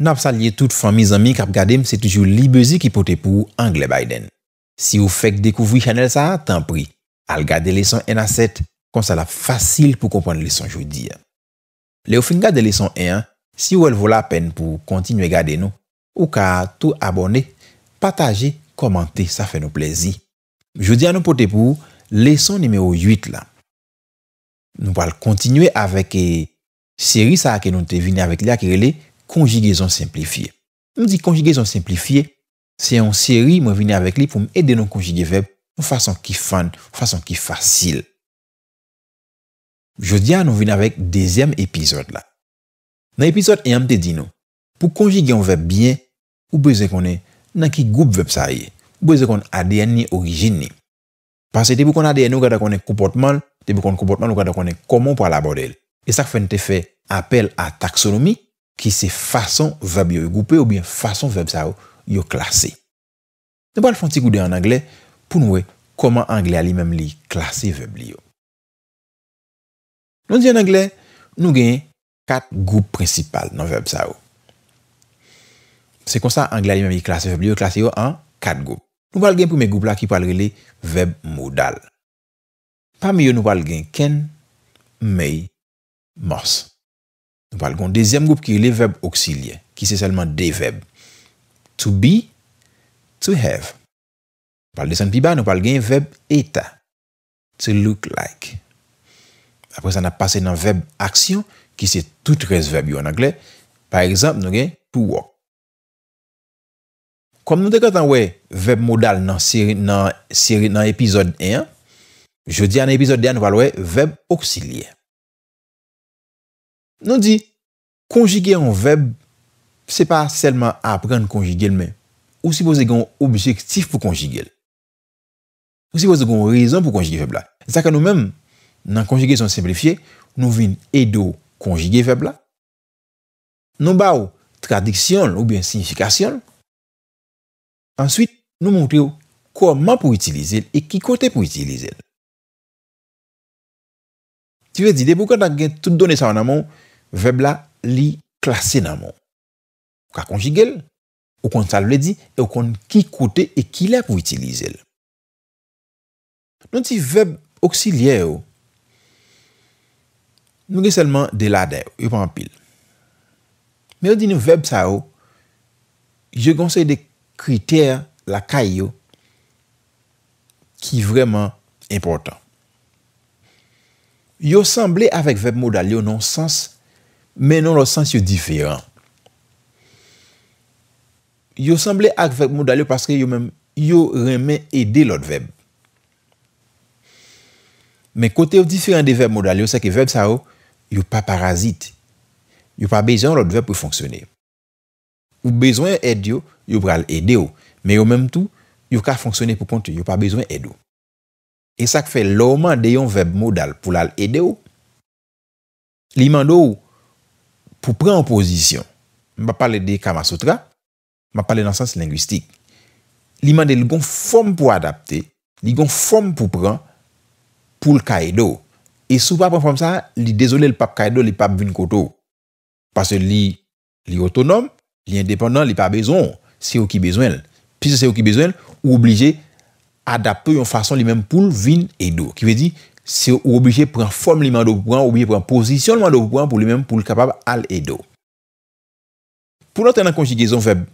N ap sa liye tout fami zami kap gade m, se toujou libezi ki pote pou Angle Biden. Si ou fek dekouvri chanel sa, tan pri. Al gade leson 1 a 7, kon sa la fasil pou kompon leson joudi. Le ou fin gade leson 1, e si ou el vola pen pou kontinu e gade nou, ou ka tou abone, pataje, komante, sa fe nou plezi. Joudi an nou pote pou leson nimeyo 8 la. Nou pal kontinu e aveke eh, seri sa ke nou te vini avek li akirele, konjigezon simplifiye. M di konjigezon simplifiye, se yon seri m vini avek li pou m ede non konjige veb ou fason ki fante, ou fason ki fasil. Je di an, m vini avek dezem epizod la. Nan epizod, yon m te di nou, pou konjigeon veb biye, ou beze konen nan ki goup veb sa ye, ou beze konen ADN ni orijin ni. Pase te bukon ADN ou gade konen kompotman, te bukon kompotman ou gade konen komon pou alabode el. E sak fen te fe apel a taksonomik, ki se fason vèb yo yo goupè ou bien fason vèb sa yo yo klasè. Nou pal fonsi goudè an Anglè pou nouè koman Anglè alimèm li klasè vèb li yo. Nou di an Anglè, nou gen kat goup prinsipal nan vèb sa yo. Se konsan Anglè alimèm li klasè vèb li yo, klasè yo an kat goup. Nou pal gen pweme goup la ki pal re le vèb moudal. Pamye yo nou pal gen ken, mey, mors. Ou pal goun dezyem goup ki li veb oksilye. Ki se selman de veb. To be, to have. Pal desen pi ba nou pal gen veb eta. To look like. Apre sa na pase nan veb aksyon ki se tout res veb yo nan gley. Par exemple nou gen to walk. Kom nou dekotan we veb modal nan epizod en. Je di an epizod en nou pal we veb oksilye. Nou di, konjigye an veb, se pa selman apren konjigye l men, ou se pose gen objekstif pou konjigye l. Ou se pose gen rezon pou konjigye veb la. Zaka nou men, nan konjigye son simplifiye, nou vin edo konjigye veb la. Nou ba ou tradiksyon ou bien signifikasyon. Answit, nou mwontri ou kwa man pou itilize l, e ki kote pou itilize l. Ti ve di de pou kon tan gen tout donye sa an nan moun, Veb la li klasen nan moun. Ou ka konjige l, ou kon sal le di, e ou kon ki koute e ki lè pou itilize l. Non ti veb oksilye yo, nou gen selman de lade, yo pa an pil. Me yo di nou veb sa yo, yo gonsen de kriter la ka yo ki vreman important. Yo sanble avèk veb mou dal yo non sans Menon lo sens yo diferan. Yo semble ak veb modal yo paske yo remen ede lot veb. Men kote yo diferan de veb modal oh, yo seke veb sa yo, yo pa parazit. Yo pa bejan lot veb pou fonsone. Ou bezwen ed yo, yo pral ede yo. Men yo menm tou, yo ka fonsone pou ponte, yo pa bezwen ed yo. E sak fe loman deyon veb modal pou lal ede yo. Li mando ou, pou pren oposisyon. M pa pale de kamasotra, m pa pale nan sans lingwistik. Li mande li gon fom pou adapte, li gon fom pou pren, pou l kaido. E sou pa pon fom sa, li dezolè l pap kaido, li pap vin koto. Pasè li, li otonom, li independant, li pa bezon, se ou ki bezwen. Pis se ou ki bezwen, ou oblije, adapte yon fason li menm pou l vin edo. Ki ve di, Se ou obije pren form liman do poupouan, ou obije pren posisyon liman do poupouan pou li menm pou li kapab al e do. Pou nou te nan konjiki zon veb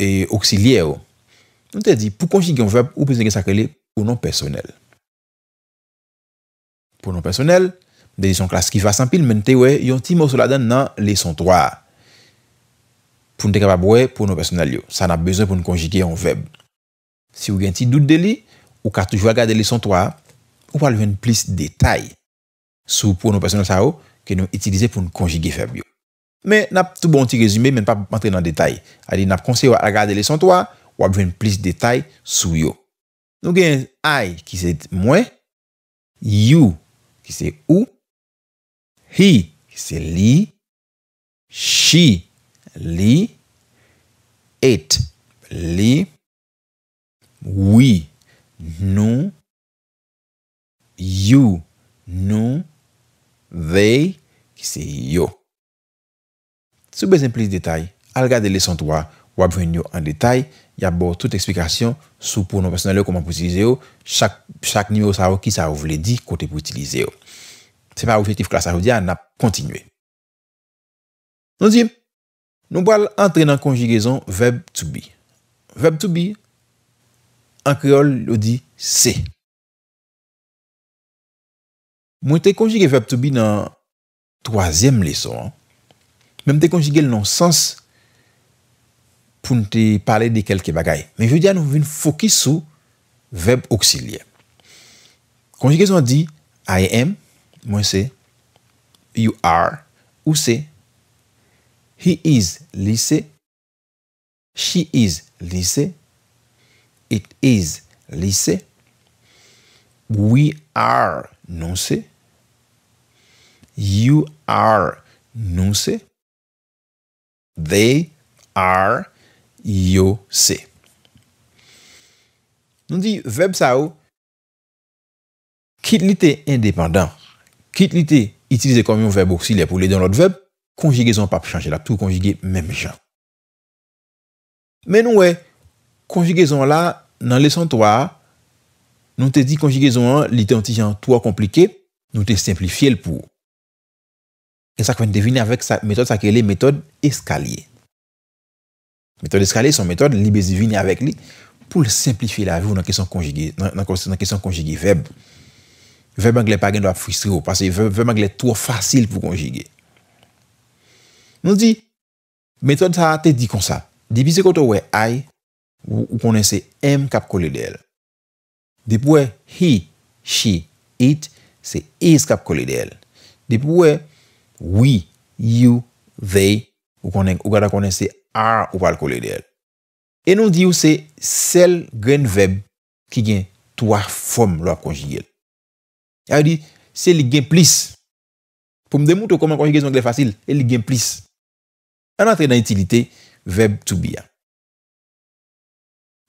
e oksilye ou, nou te di pou konjiki yon veb ou pou se gen sakre li pou non personel. Pou non personel, de yon klas ki va sampil men te we yon ti mousou la den nan leson 3. Pou nou te kapab we pou non personel yo. Sa nan bezon pou nou konjiki yon veb. Si ou gen ti dout de li, ou ka toujwa gade leson 3, ou pa lwen plis detay sou pou nou personel sa ou ke nou itilize pou nou konjige feb yo. Men, nap tout bon ti rezume men pa mantre nan detay. Ali, nap konsey wak agade lesan to a, wak lwen plis detay sou yo. Nou gen I ki se mwen, you ki se ou, he ki se li, she li, et li, we non You, nou, they, ki se yo. Sou bezemplez detay, al gade lesan 3, wap vren yo an detay, ya bo tout eksplikasyon sou pounon personalyo koman pou itilize yo, chak nimeyo sa wou ki sa wou vle di kote pou itilize yo. Se pa objektif kwa la sa wou di an ap kontinue. Non di, nou bal entre nan konjigezon verb to be. Verb to be, an kreol lo di se. Mwen te konjige veb toubi nan toazyem leso an. Mwen te konjige l nan sens pou nte pale di kelke bagay. Men vye di an nou vin fokis sou veb oksilye. Konjige son di I am, mwen se You are, ou se He is, li se She is, li se It is, li se We are, non se You are nou se. They are yo se. Nou di, veb sa ou, kit li te independant, kit li te itilize kamyon veb ou si le pou le don lot veb, konjigezon pa pou chanje la tou konjige menm jan. Men nou we, konjigezon la nan lesan toa, nou te di konjigezon an, li te an ti jan toa komplike, nou te simpli fiel pou. sa kwen devine avèk sa metode sa ke li metode eskalye. Metode eskalye son metode li bezi devine avèk li pou le simplifiye la viw nan kesan konjige, nan kesan konjige veb. Veb an glè pa gen do ap fwistri ou pasè. Veb an glè tro fasil pou konjige. Nou di, metode sa te di kon sa. Di bi se koto we ay, ou konen se m kap kolè de el. Di pou we he, she, it, se is kap kolè de el. Di pou we We, you, they, ou konen, ou gada konen se are ou pal koler de el. E nou di ou se sel gen veb ki gen toa fom lo a konjigel. E a di, se li gen plis. Pou m demout ou koman konjigel zonk le fasil, e li gen plis. An atre nan itilite, veb tou biya.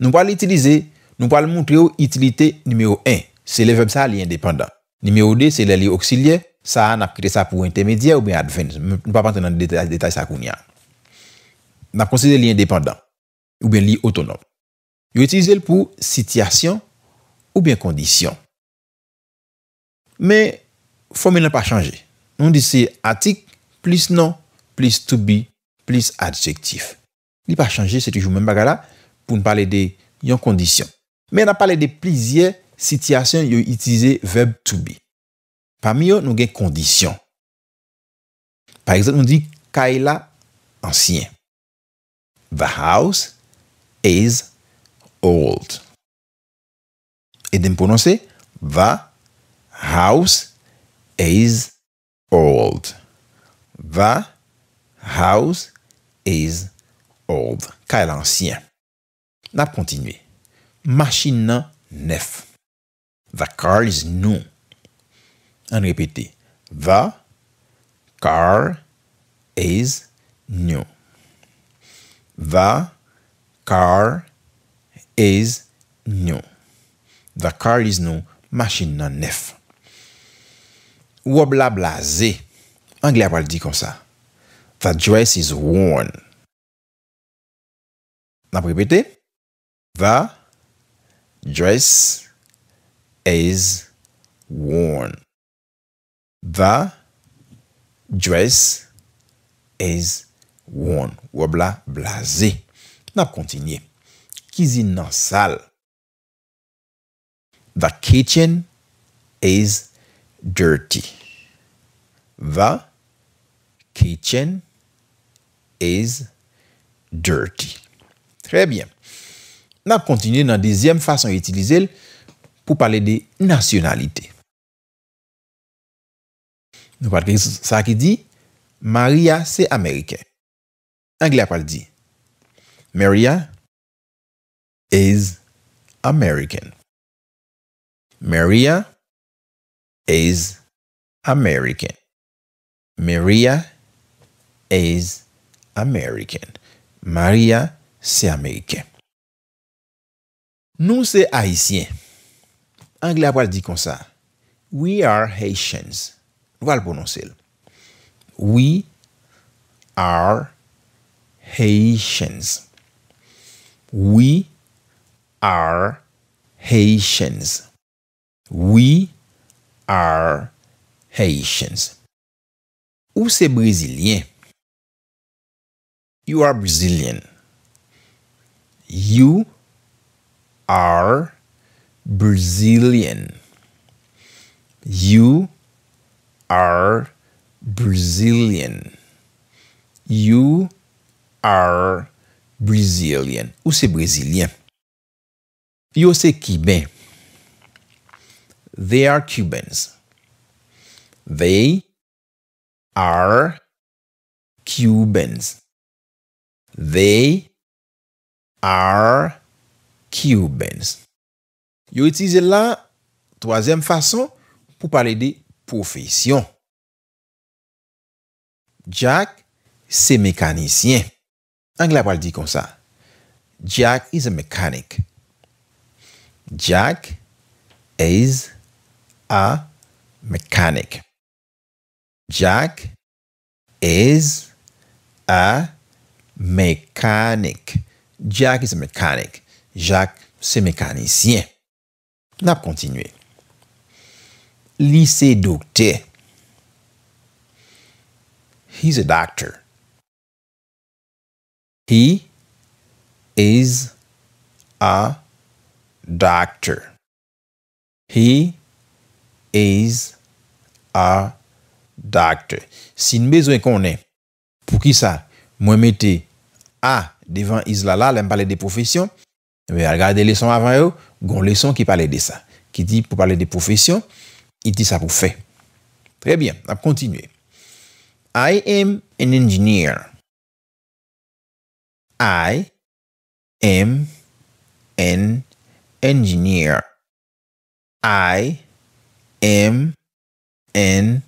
Nou pal itilize, nou pal moun tre ou itilite nimeyo 1. Se le veb sa li endependant. Nimeyo 2, se le li oksilye. Sa an ap kre sa pou intermedia ou ben advents. Mwen pa panten nan detay sa koun yan. Nan konsize li independant ou ben li autonome. Yo itize l pou sityasyon ou ben kondisyon. Men, fomil nan pa chanje. Non di se atik, plis nan, plis to be, plis adjektif. Li pa chanje, se toujou men bagala pou nan pale de yon kondisyon. Men nan pale de plizye sityasyon yo itize verb to be. Pa mi yo nou gen kondisyon. Par exemple, nou di kaila ansyen. The house is old. E dem pononse, the house is old. The house is old. Kaila ansyen. Nap kontinwe. Mashi nan nef. The car is new. An repete. The car is new. The car is new. The car is new. Machin nan nef. Ou obla bla ze. Angle apal di kon sa. The dress is worn. An repete. The dress is worn. The dress is worn. Ouabla, blaze. Nap kontinye. Kizin nan sal. The kitchen is dirty. The kitchen is dirty. Trebyen. Nap kontinye nan dezyem fason etilize l pou pale de nasyonalite. nous parlons ça ça qui dit, Maria américain. Anglais, on le dit. Maria is American. Maria is American. Maria is American. Maria c'est Nous, Nous c'est Anglais, on parle dit comme ça. We are Haitians. Valbonocil. We are Haitians. We are Haitians. We are Haitians. Ou se Brazilian? You are Brazilian. You are Brazilian. You You are Brazilian. Ou se Brazilian. Yo se Kibè. They are Cubans. They are Cubans. They are Cubans. Yo itize la toazèm fason pou pale de Kibè. Profession. Jack mécanicien. Anglais, va le dit comme ça. Jack is a mechanic. Jack is a mechanic. Jack is a mechanic. Jack is a mechanic. Jack c'est mécanicien. On va continuer. Lisey dokte. He's a doctor. He is a doctor. He is a doctor. Si nou bezwen konen pou ki sa mwen mette a devan izlala, lèm pale de profesyon, mwen agade leson avan yo, goun leson ki pale de sa. Ki di pou pale de profesyon, il dit ça pour fait. Très bien, on va continuer. I am an engineer. I am an engineer. I am an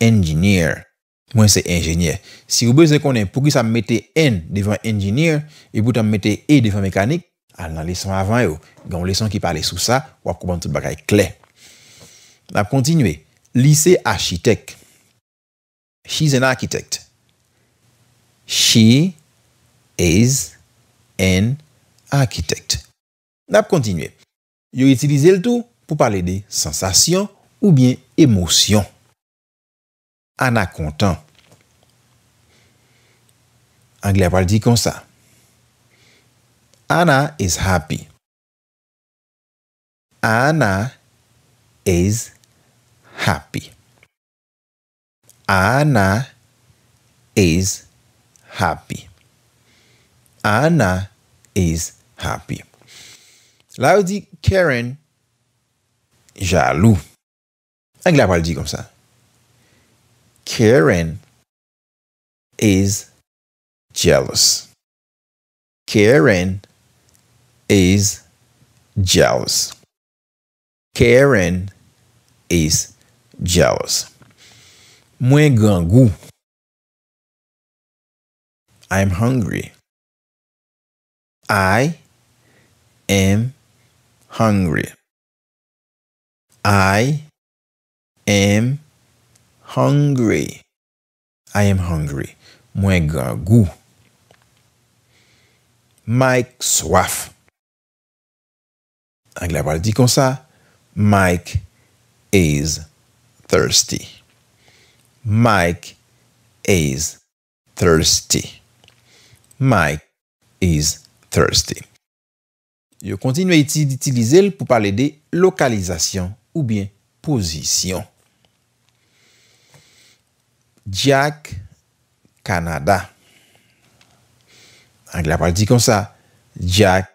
engineer. Moi, c'est ingénieur. Si vous besoin qu'on pour que ça mette N devant engineer et vous mettez E devant mécanique, allez la leçon avant, dans la leçon qui parle sous ça, vous comprendre tout le bagage clair. Nap kontinwe. Lisey architek. She is an architect. She is an architect. Nap kontinwe. Yo yotilize l tou pou pale de sensasyon ou bien emosyon. Ana kontan. Angle apal di kon sa. Ana is happy. Ana is happy. happy. Anna is happy. Anna is happy. La ou di Karen jalou. Angle apal di kom Karen is jealous. Karen is jealous. Karen is Mwen gen gou. I am hungry. I am hungry. I am hungry. I am hungry. Mwen gen gou. Mike swaf. Angle apal di kon sa. Mike is hungry. Thirsty. Mike is thirsty. Mike is thirsty. Yo continue iti d'utilize l pou pale de lokalizasyon ou bien posisyon. Jack Canada. Angla pa li di kon sa. Jack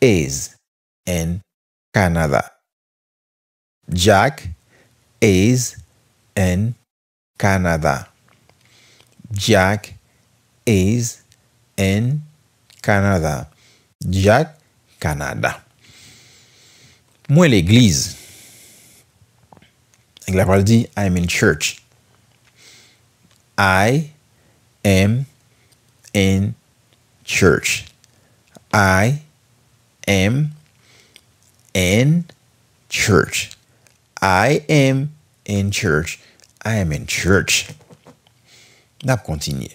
is in Canada. Jack. is in Canada. Jack is in Canada. Jack, Canada. Moi, l'église. la I'm in church. I am in church. I am in church. I am in church. I am in church. Nap kontinye.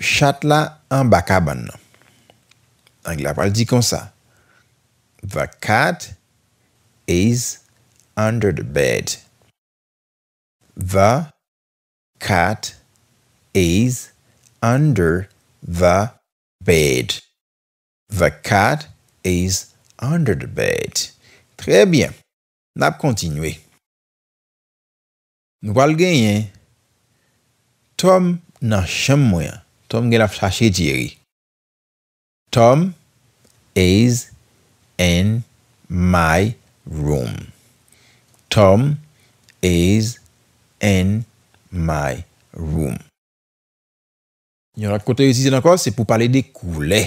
Chat la an baka ban nan. Anglapal di kon sa. The cat is under the bed. The cat is under the bed. The cat is under. Under the bed. Trè byen. Nap kontinwe. Nou wal genyen. Tom nan chanm mwen. Tom gen la fache diri. Tom is in my room. Tom is in my room. Yon la kote yosize nan kon, se pou pale de kou le.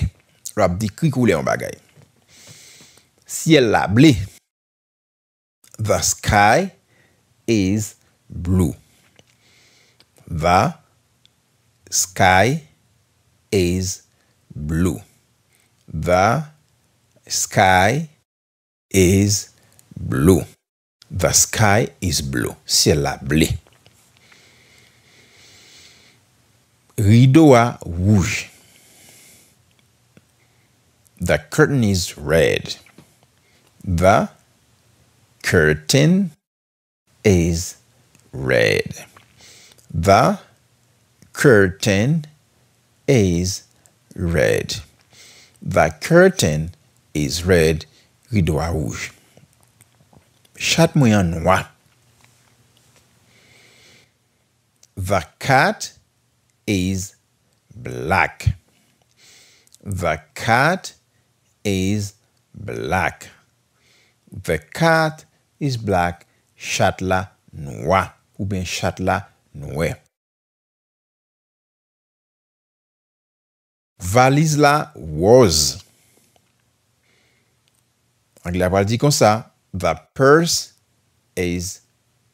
Rap di kou le yon bagay. Siye la ble. The sky is blue. The sky is blue. The sky is blue. The sky is blue. Siye la ble. Rido a wouj. The curtain is red. The curtain is red. The curtain is red. The curtain is red. Rideau rouge. Chat moyen noir. The cat is black. The cat is black. The cat is black. Chat la noua. Ou ben chat la noue. Valiz la wos. Angle apal di kon sa. The purse is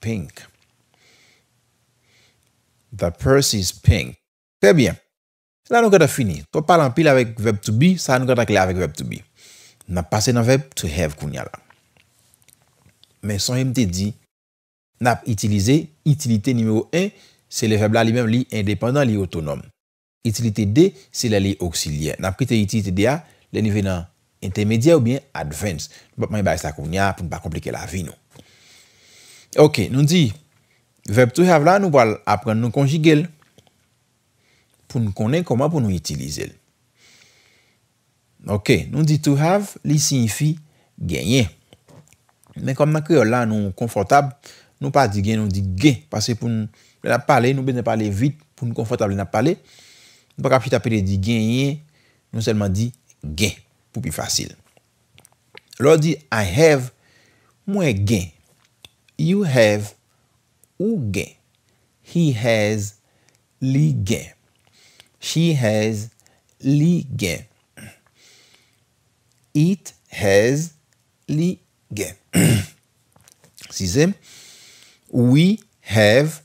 pink. The purse is pink. Pe bien. La nou gata fini. To palan pil avek veb to bi. Sa nou gata kle avek veb to bi. Na pase nan veb to have koun yala. Men son yon te di, nap itilize itilite nimeyo 1, se le verb la li mem li endependant li autonome. Itilite D, se la li oksilyen. Nap ki te itilite D a, le ni venan intermedia ou bien advance. Bap bon, man yon ba yon sakouni a, pou nou pa komplike la vi nou. Ok, nou di, verb to have la, nou pa apren nou konjige l. Pou nou konen, koman pou nou itilize l. Ok, nou di to have, li sinfi genye l. Men konman ki yo lan nou konfortab, nou pa di gen, nou di gen. Pase pou nou la pale, nou bezne pale vit pou nou konfortab li la pale. Nou pa kap chita pire di gen ye, nou selman di gen pou pi fasil. Lò di I have mwen gen. You have ou gen. He has li gen. She has li gen. It has li gen. Si zem, we have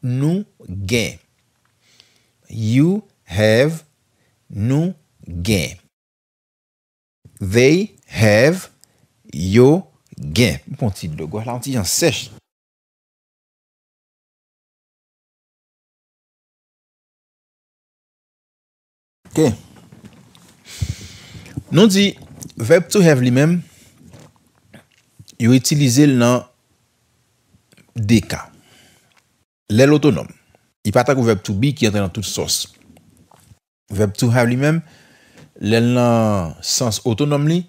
nou gen. You have nou gen. They have yo gen. Mpon ti logwa la, an ti jan sech. Ok. Non di, veb tou hev li menm. yo itilize l nan deka, lel otonom. I patak ou veb tou bi ki entren nan tout sos. Veb tou hev li men, lel nan sens otonom li,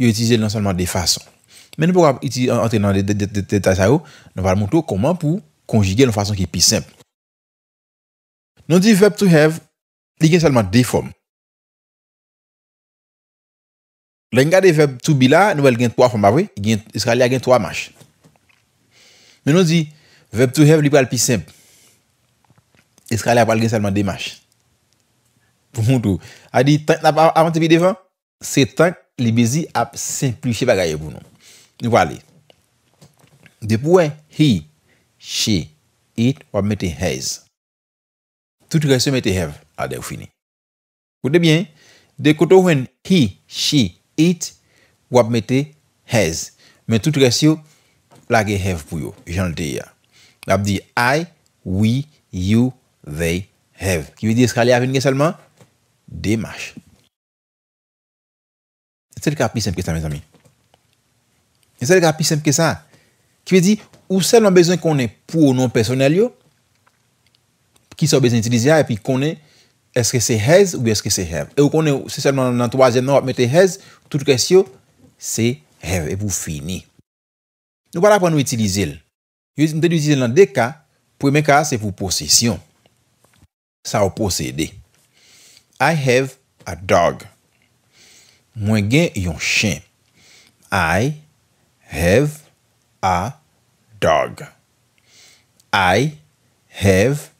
yo itilize l nan salman de fason. Men nou pou ap entren nan deta sa yo, nou val moutou koman pou konjige l nan fason ki pi semp. Nou di veb tou hev, li gen salman de fom. Lè yon gade veb tou bila, nou wèl gen tpou a fom bavwe, eskali a gen tpou a mash. Men nou di, veb tou hev li pwal pi semp. Eskali a pwal gen salman de mash. Pwou moun tou. A di, tank nan ap avante pi devan, se tank li bezi ap sempli che bagaye pou nou. Nw wale. De pouwen, hi, she, it, wap mette hez. Touti gase mette hev, adè wfini. Wote bien, de koto wèn, hi, she, it, It wap mette has. Men tout resyo, la ge hev pou yo. Jan de ya. Gap di, I, we, you, they, have. Ki vi di, eska li avin gen selman? Demash. Ensel ka api sempe ke sa, men zami? Ensel ka api sempe ke sa? Ki vi di, ou selman bezon konen pou ou non personel yo? Ki sou bezon itilize ya, epi konen? Eske se hez ou eske se hev? E ou konen se selman nan toazen nan ap mette hez, tout kèsyo, se hev. E pou fini. Nou wala pou nou itilize l. Yo mte l'utilize l nan de ka. Pou men ka, se pou posisyon. Sa ou posede. I have a dog. Mwen gen yon chen. I have a dog. I have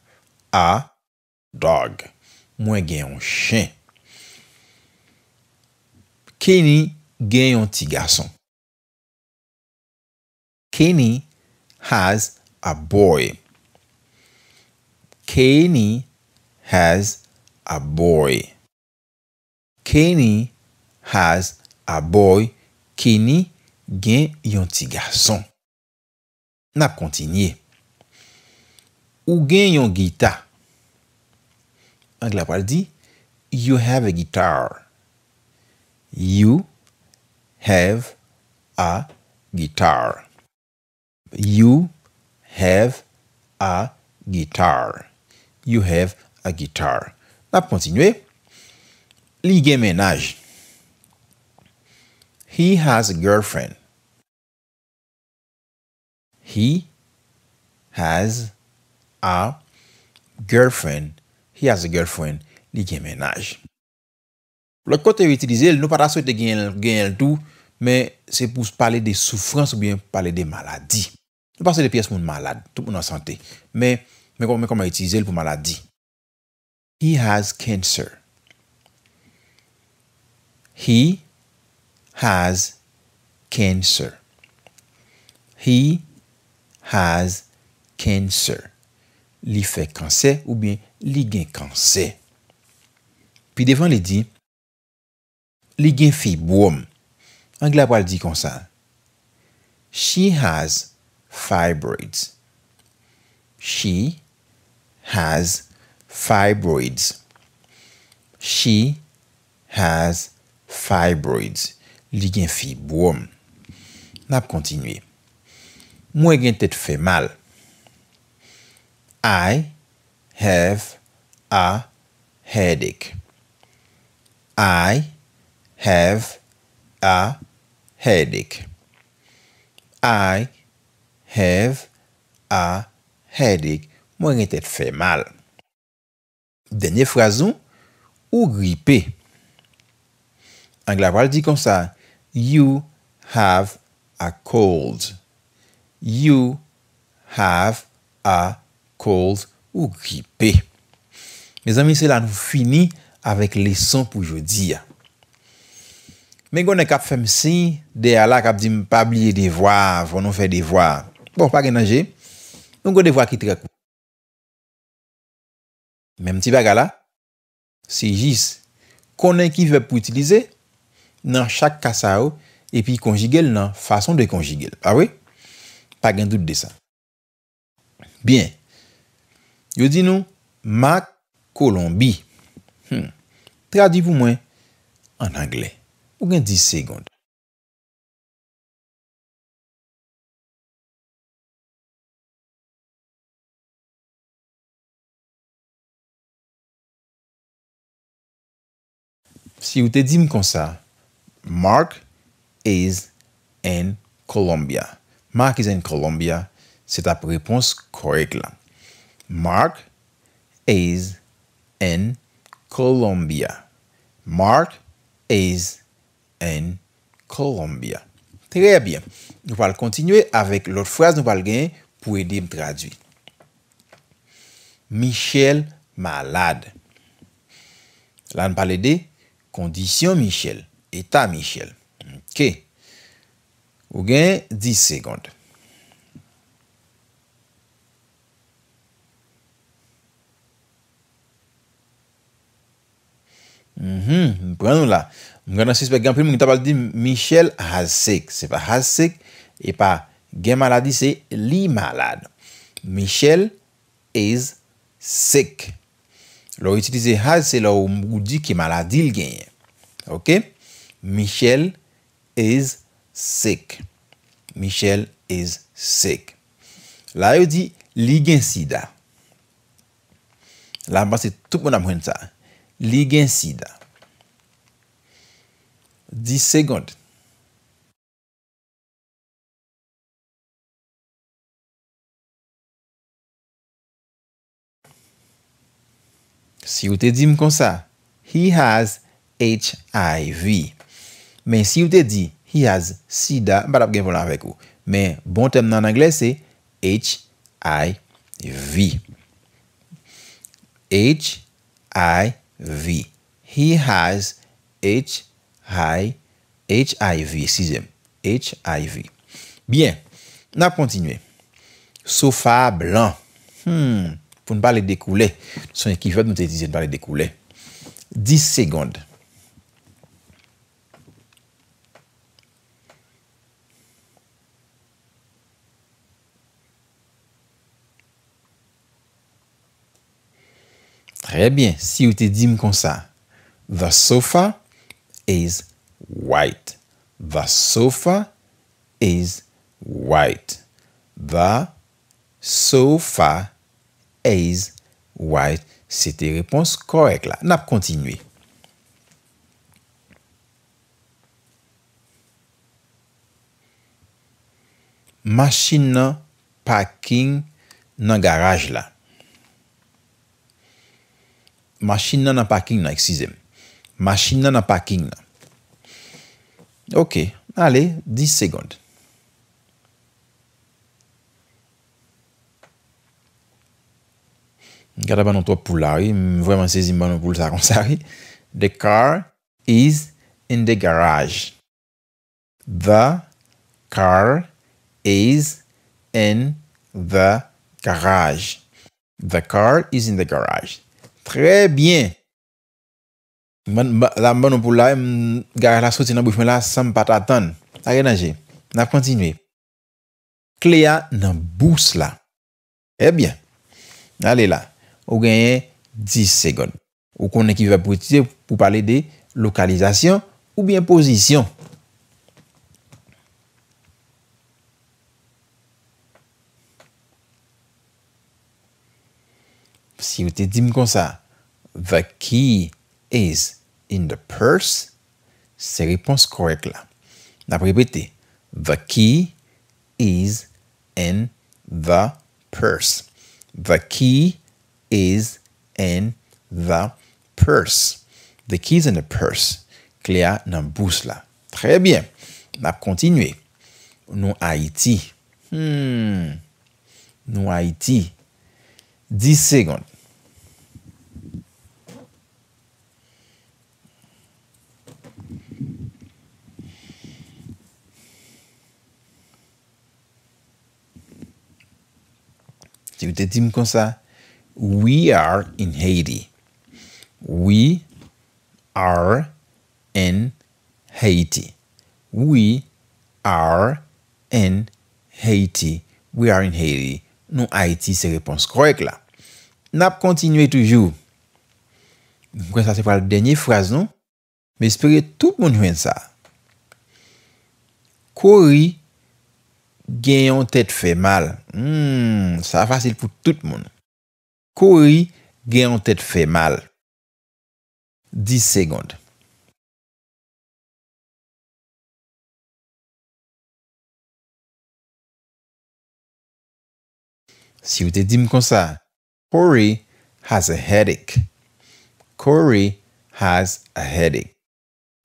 a dog. Mwen gen yon chen. Kenny gen yon ti gason. Kenny has a boy. Kenny has a boy. Kenny has a boy. Kenny gen yon ti gason. Na kontinye. Ou gen yon gita. anglais pour di, You have a guitar. You have a guitar. You have a guitar. You have a guitar. Na continue. Li gen ménage. He has a girlfriend. He has a girlfriend. He has a girlfriend. Li gen menaj. Le kote yo itilize, nou para sou ete gen el tou, men se pou se pale de soufrans ou bien pale de maladi. Nou pa se de piyes moun malad, tout moun an sante. Men, men koman itilize el pou maladi. He has cancer. He has cancer. He has cancer. Li fekansè ou bien Li gen kansè. Pi devan li di. Li gen fi boum. Angla pwa li di kon sa. She has fibroids. She has fibroids. She has fibroids. Li gen fi boum. Nap kontinui. Mwen gen tèt fè mal. I have a headache. I have a headache. I have a headache. Moi, j'ai été fait mal. Dernière phrase, ou un glaval dit comme ça: you have a cold. You have a cold. Ou ki pe. Me zami, se la nou fini avèk leson pou jo di ya. Me gwenè kap fèm si, de ala kap di mpabliye de vwa, vwono fè de vwa. Bon, pa gen anje, mwen gwenè vwa ki tre kou. Mem ti bag ala, se jis, konè ki vè pou itilize, nan chak kasa ou, epi konjigel nan fason de konjigel. A wè? Pa gen dout de sa. Bien, Yo di nou, Mark Kolombi. Hmm. Tradivou mwen an Angle. Ou gen di segond. Si yo te di m kon sa, Mark is in Kolombia. Mark is in Kolombia, se ta prepons korek lan. Mark is in Colombia. Mark is in Colombia. Très bien. Nou pal kontinue avèk lòt frase nou pal gen pou edèm tradwi. Michel malade. La nou pal edè. Kondisyon Michel. Eta Michel. Ok. Ou gen 10 sekondes. Mwen mhm, pren nou la. Mwen ganda sispek genpil, mwen yon tabal di Michel has sick. Se pa has sick, e pa gen maladi, se li malad. Michel is sick. Lò yon itilize has, se lò mwou di ki maladi l genye. Ok? Michel is sick. Michel is sick. La yo di, li gen sida. La mwen base tout mwen amwen sa. Li gen si da. Di segond. Si ou te di m kon sa. He has HIV. Men si ou te di. He has si da. Barap gen volan vek ou. Men bon tem nan angle se. H.I.V. H.I.V. VI. He has H-I-H-I-V. Sizem. H-I-V. Bien. Na kontinue. Sofa blan. Hmm. Poun bali dekoule. Son ekifad nou te dizen bali dekoule. Dis segond. Très bien, si ou te di m kon sa. The sofa is white. The sofa is white. The sofa is white. Se te repons korek la. Nap kontinuye. Mâchin nan pâkin nan garaj la. Machin nan a packing nan, eksize. Machin nan a packing nan. Ok, ale, 10 second. Gata ban an to pou la, oui. Vreman se zin ban an pou lsa kon sa, oui. The car is in the garage. The car is in the garage. The car is in the garage. Trè byen. La mbè nan pou la, gara la soti nan boufme la, san pata tan. A genanje, nan kontinuye. Kleya nan bous la. Ebyen, eh nalè la, ou genye 10 sègon. Ou konen ki ve pou itite pou pale de lokalizasyon ou byen posisyon. si vous te dit comme ça, the key is in the purse, c'est réponse correcte là. La répéter, the key is in the purse. The key is in the purse. The key is in the purse. Cléa nan bous la. Très bien. a continuer. Nous Haïti. Hmm. Nous, Haïti. 10 secondes. Ti ou te tim kon sa? We are in Haiti. We are in Haiti. We are in Haiti. We are in Haiti. Nou Haiti se repons korek la. Nap kontinue toujou. Kon sa se pral denye fraz nou. Me espere tout moun jwen sa. Kori. Kori. gen tête fait mal. Hmm, ça va facile pour tout monde. monde. Cory en tête fait mal. 10 secondes. Si vous te dit comme ça, Corey has a headache. Corey has a headache.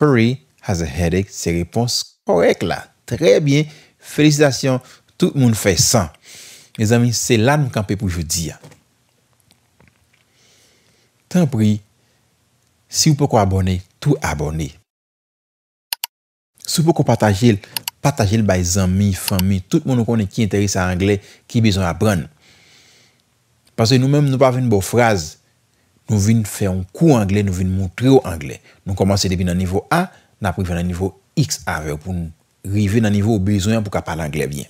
Corey has a headache, C'est la réponse correcte là. Très bien, Felisitasyon, tout moun fè san. Mè zami, se lan mkampè pou jw di ya. Tan pri, si w pou kwa abone, tou abone. Si w pou kwa pataje, pataje l bay zami, fami, tout moun nou konen ki enterese a Anglè, ki bizon apren. Pasè nou mèm nou pa vèn bo fraz, nou vèn fè an kou Anglè, nou vèn mwontre ou Anglè. Nou komanse debi nan nivou A, nou apri vèn nan nivou X avè pou nou. arriver dans le niveau besoin pour parle anglais bien.